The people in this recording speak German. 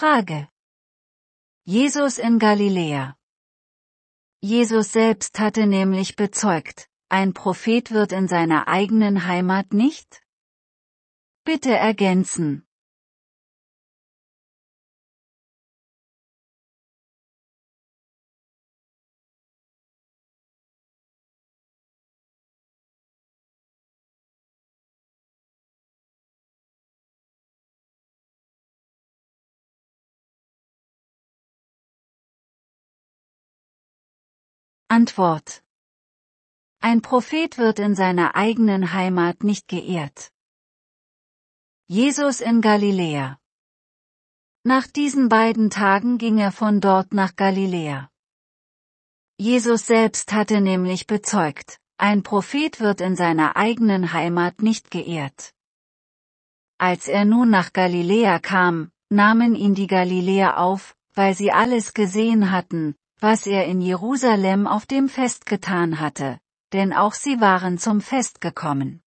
Frage. Jesus in Galiläa. Jesus selbst hatte nämlich bezeugt, ein Prophet wird in seiner eigenen Heimat nicht? Bitte ergänzen. Antwort Ein Prophet wird in seiner eigenen Heimat nicht geehrt. Jesus in Galiläa Nach diesen beiden Tagen ging er von dort nach Galiläa. Jesus selbst hatte nämlich bezeugt, ein Prophet wird in seiner eigenen Heimat nicht geehrt. Als er nun nach Galiläa kam, nahmen ihn die Galiläer auf, weil sie alles gesehen hatten, was er in Jerusalem auf dem Fest getan hatte, denn auch sie waren zum Fest gekommen.